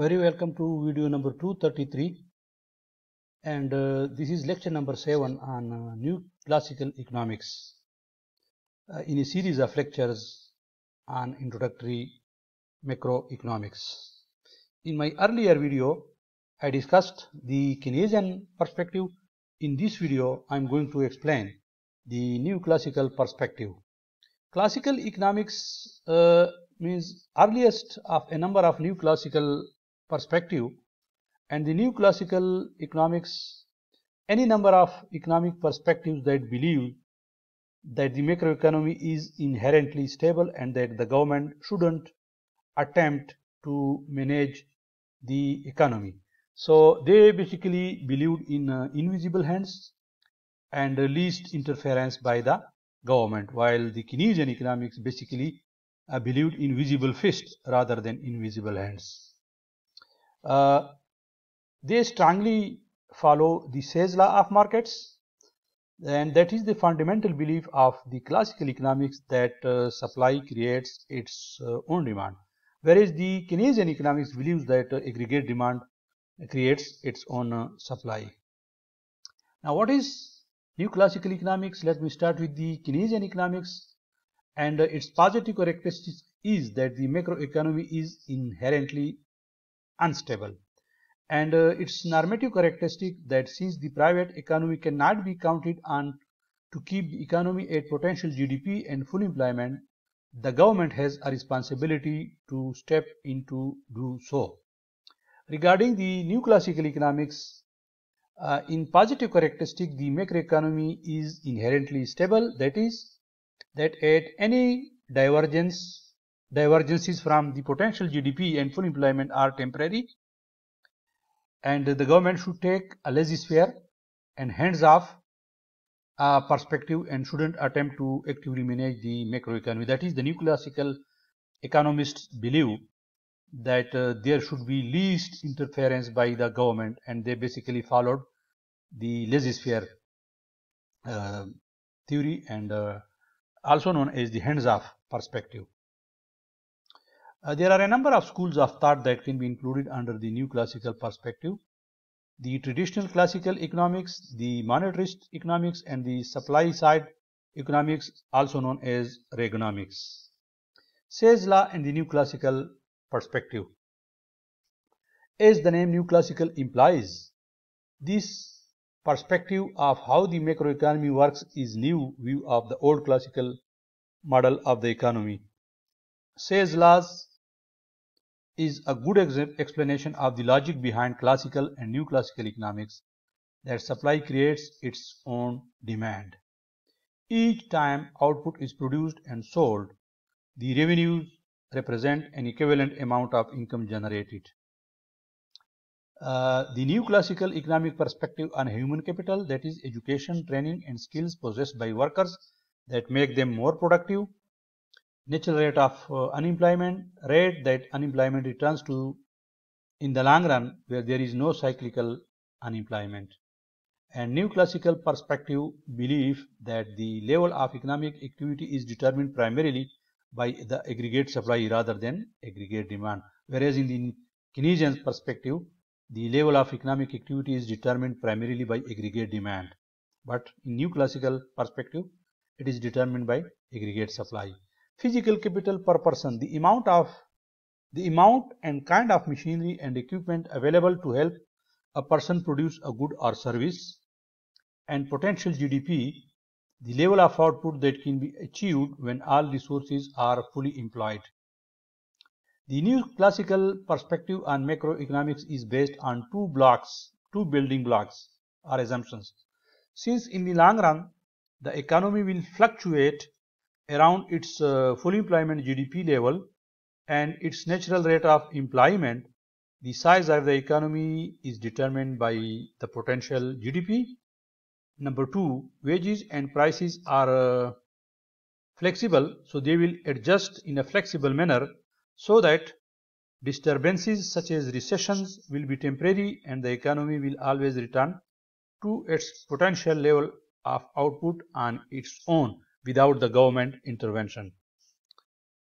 very welcome to video number 233 and uh, this is lecture number 7 on uh, new classical economics uh, in a series of lectures on introductory macroeconomics in my earlier video i discussed the keynesian perspective in this video i'm going to explain the new classical perspective classical economics uh, means earliest of a number of new classical perspective and the new classical economics, any number of economic perspectives that believe that the macroeconomy is inherently stable and that the government shouldn't attempt to manage the economy. So they basically believed in uh, invisible hands and uh, least interference by the government, while the Keynesian economics basically uh, believed in visible fists rather than invisible hands. Uh, they strongly follow the Say's law of markets and that is the fundamental belief of the classical economics that uh, supply creates its uh, own demand whereas the Keynesian economics believes that uh, aggregate demand creates its own uh, supply. Now what is new classical economics? Let me start with the Keynesian economics and its positive characteristic is that the macroeconomy is inherently unstable. And uh, its normative characteristic that since the private economy cannot be counted on to keep the economy at potential GDP and full employment, the government has a responsibility to step in to do so. Regarding the new classical economics, uh, in positive characteristic, the macroeconomy is inherently stable, that is, that at any divergence divergences from the potential GDP and full employment are temporary and the government should take a laissez-faire and hands-off uh, perspective and shouldn't attempt to actively manage the macroeconomy. That is, the neoclassical economists believe that uh, there should be least interference by the government and they basically followed the laissez-faire uh, theory and uh, also known as the hands-off perspective. Uh, there are a number of schools of thought that can be included under the new classical perspective. The traditional classical economics, the monetarist economics, and the supply side economics, also known as Reaganomics. Say's law and the new classical perspective. As the name new classical implies, this perspective of how the macroeconomy works is new view of the old classical model of the economy. Say's laws is a good explanation of the logic behind classical and new classical economics that supply creates its own demand. Each time output is produced and sold, the revenues represent an equivalent amount of income generated. Uh, the new classical economic perspective on human capital that is education, training and skills possessed by workers that make them more productive natural rate of uh, unemployment rate that unemployment returns to in the long run where there is no cyclical unemployment and new classical perspective believe that the level of economic activity is determined primarily by the aggregate supply rather than aggregate demand whereas in the Keynesian perspective the level of economic activity is determined primarily by aggregate demand but in new classical perspective it is determined by aggregate supply physical capital per person, the amount of the amount and kind of machinery and equipment available to help a person produce a good or service and potential GDP, the level of output that can be achieved when all resources are fully employed. The new classical perspective on macroeconomics is based on two blocks, two building blocks or assumptions. Since in the long run, the economy will fluctuate around its uh, full employment GDP level and its natural rate of employment, the size of the economy is determined by the potential GDP. Number two, wages and prices are uh, flexible, so they will adjust in a flexible manner so that disturbances such as recessions will be temporary and the economy will always return to its potential level of output on its own without the government intervention.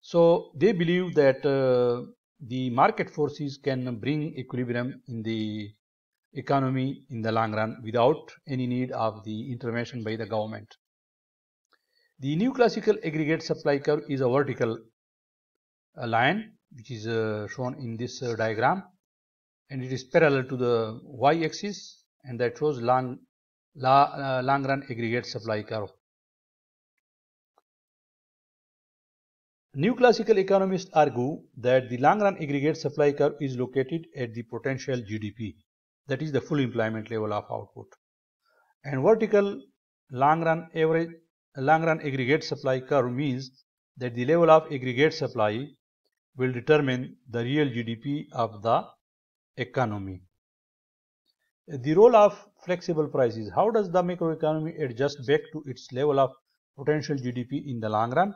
So they believe that uh, the market forces can bring equilibrium in the economy in the long run without any need of the intervention by the government. The new classical aggregate supply curve is a vertical uh, line which is uh, shown in this uh, diagram and it is parallel to the y axis and that shows long, la, uh, long run aggregate supply curve. Neoclassical economists argue that the long-run aggregate supply curve is located at the potential GDP, that is the full employment level of output. And vertical long-run average long-run aggregate supply curve means that the level of aggregate supply will determine the real GDP of the economy. The role of flexible prices. How does the macroeconomy adjust back to its level of potential GDP in the long run?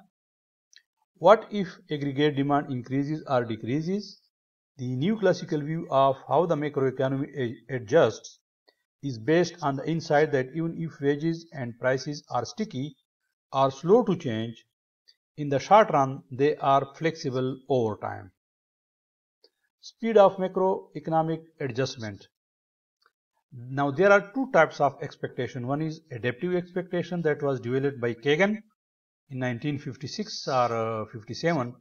What if aggregate demand increases or decreases? The new classical view of how the macroeconomy adjusts is based on the insight that even if wages and prices are sticky or slow to change, in the short run they are flexible over time. Speed of macroeconomic adjustment. Now there are two types of expectation. One is adaptive expectation that was developed by Kagan in 1956 or uh, 57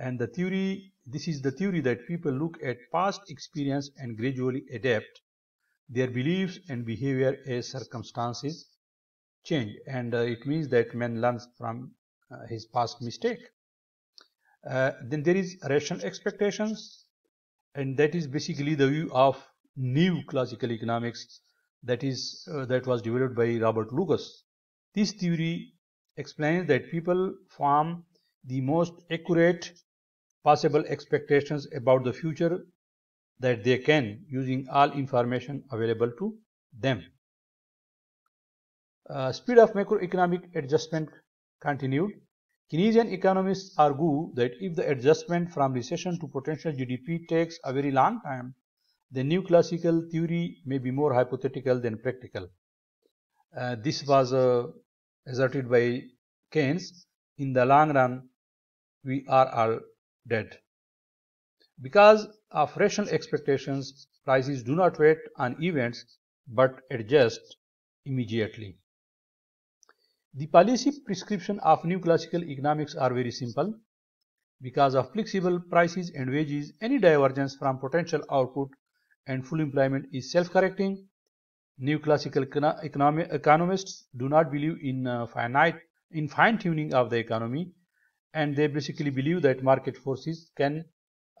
and the theory this is the theory that people look at past experience and gradually adapt their beliefs and behavior as circumstances change and uh, it means that man learns from uh, his past mistake uh, then there is rational expectations and that is basically the view of new classical economics that is uh, that was developed by robert lucas this theory explains that people form the most accurate possible expectations about the future that they can using all information available to them. Uh, speed of macroeconomic adjustment continued. Keynesian economists argue that if the adjustment from recession to potential GDP takes a very long time, the new classical theory may be more hypothetical than practical. Uh, this was a asserted by Keynes, in the long run, we are all dead. Because of rational expectations, prices do not wait on events but adjust immediately. The policy prescription of new classical economics are very simple. Because of flexible prices and wages, any divergence from potential output and full employment is self-correcting Neoclassical economists do not believe in uh, finite in fine-tuning of the economy and they basically believe that market forces can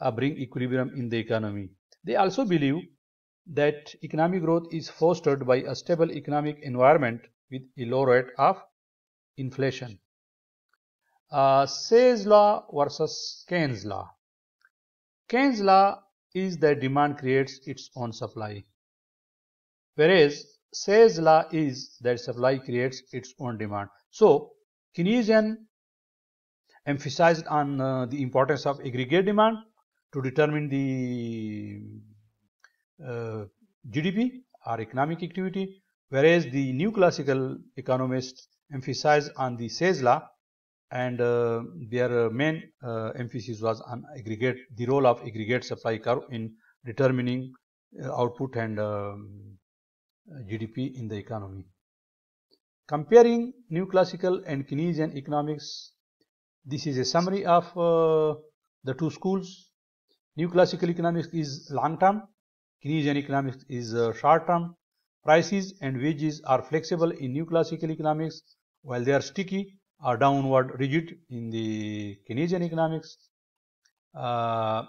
uh, bring equilibrium in the economy. They also believe that economic growth is fostered by a stable economic environment with a low rate of inflation. Uh, Say's law versus Keynes law. Keynes law is that demand creates its own supply. Whereas Say's law is that supply creates its own demand. So Keynesian emphasized on uh, the importance of aggregate demand to determine the uh, GDP or economic activity, whereas the new classical economists emphasized on the Say's law and uh, their uh, main uh, emphasis was on aggregate, the role of aggregate supply curve in determining uh, output and um, GDP in the economy. Comparing new classical and Keynesian economics, this is a summary of uh, the two schools. New classical economics is long term, Keynesian economics is uh, short term. Prices and wages are flexible in new classical economics while they are sticky or downward rigid in the Keynesian economics. Uh,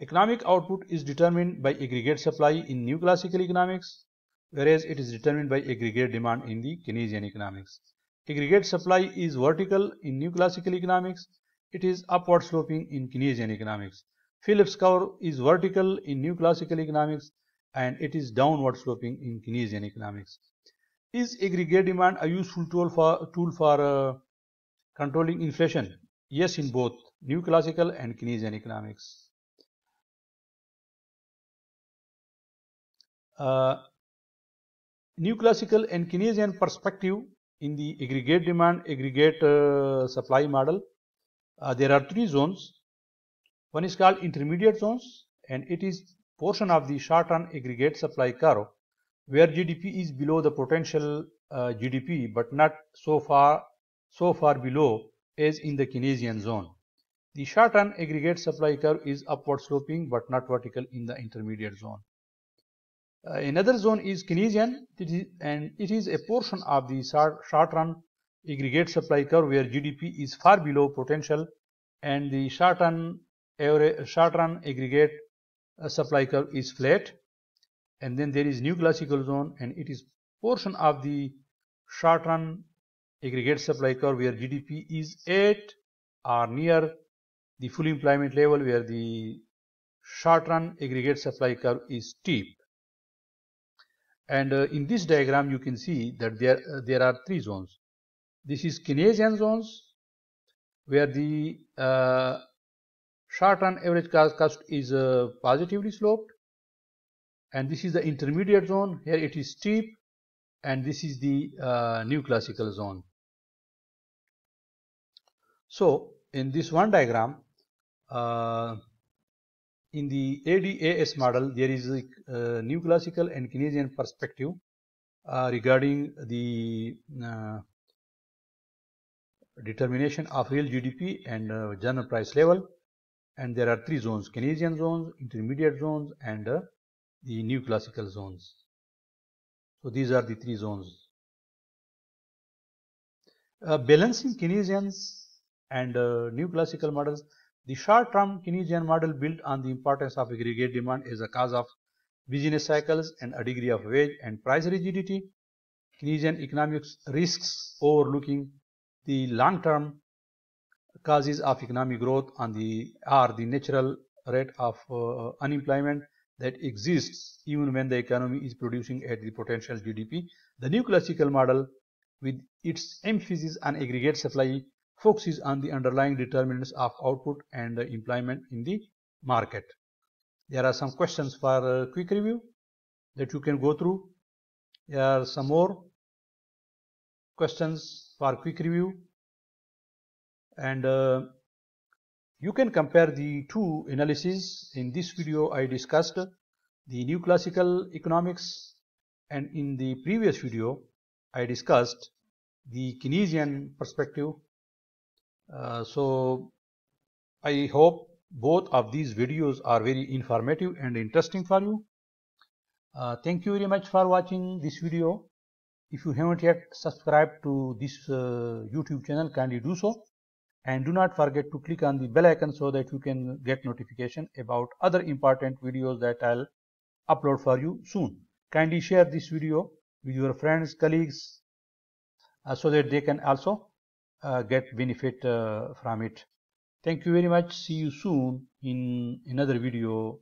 economic output is determined by aggregate supply in new classical economics whereas it is determined by aggregate demand in the Keynesian economics. Aggregate supply is vertical in neoclassical economics. It is upward sloping in Keynesian economics. Phillips curve is vertical in neoclassical economics and it is downward sloping in Keynesian economics. Is aggregate demand a useful tool for, tool for uh, controlling inflation? Yes, in both neoclassical and Keynesian economics. Uh, neoclassical and Keynesian perspective in the aggregate demand aggregate uh, supply model uh, there are three zones one is called intermediate zones and it is portion of the short run aggregate supply curve where GDP is below the potential uh, GDP but not so far so far below as in the Keynesian zone the short run aggregate supply curve is upward sloping but not vertical in the intermediate zone uh, another zone is Keynesian and it is a portion of the short run aggregate supply curve where GDP is far below potential and the short run, short run aggregate uh, supply curve is flat and then there is new classical zone and it is portion of the short run aggregate supply curve where GDP is at or near the full employment level where the short run aggregate supply curve is steep and uh, in this diagram, you can see that there, uh, there are three zones. This is Keynesian zones, where the uh, short run average cost, is uh, positively sloped. And this is the intermediate zone, here it is steep. And this is the uh, neoclassical zone. So, in this one diagram, uh, in the ADAS model, there is a uh, neoclassical and Keynesian perspective uh, regarding the uh, determination of real GDP and uh, general price level. And there are three zones, Keynesian zones, intermediate zones, and uh, the neoclassical zones. So these are the three zones. Uh, balancing Keynesians and neoclassical models the short-term Keynesian model built on the importance of aggregate demand as a cause of business cycles and a degree of wage and price rigidity. Keynesian economics risks overlooking the long-term causes of economic growth on the are the natural rate of uh, unemployment that exists even when the economy is producing at the potential GDP. The new classical model with its emphasis on aggregate supply focuses on the underlying determinants of output and employment in the market. There are some questions for uh, quick review that you can go through. There are some more questions for quick review and uh, you can compare the two analyses. In this video I discussed the new classical economics and in the previous video I discussed the Keynesian perspective uh, so I hope both of these videos are very informative and interesting for you. Uh, thank you very much for watching this video. If you haven't yet subscribed to this uh, YouTube channel, kindly do so. And do not forget to click on the bell icon so that you can get notification about other important videos that I'll upload for you soon. Kindly share this video with your friends, colleagues, uh, so that they can also uh, get benefit uh, from it thank you very much see you soon in another video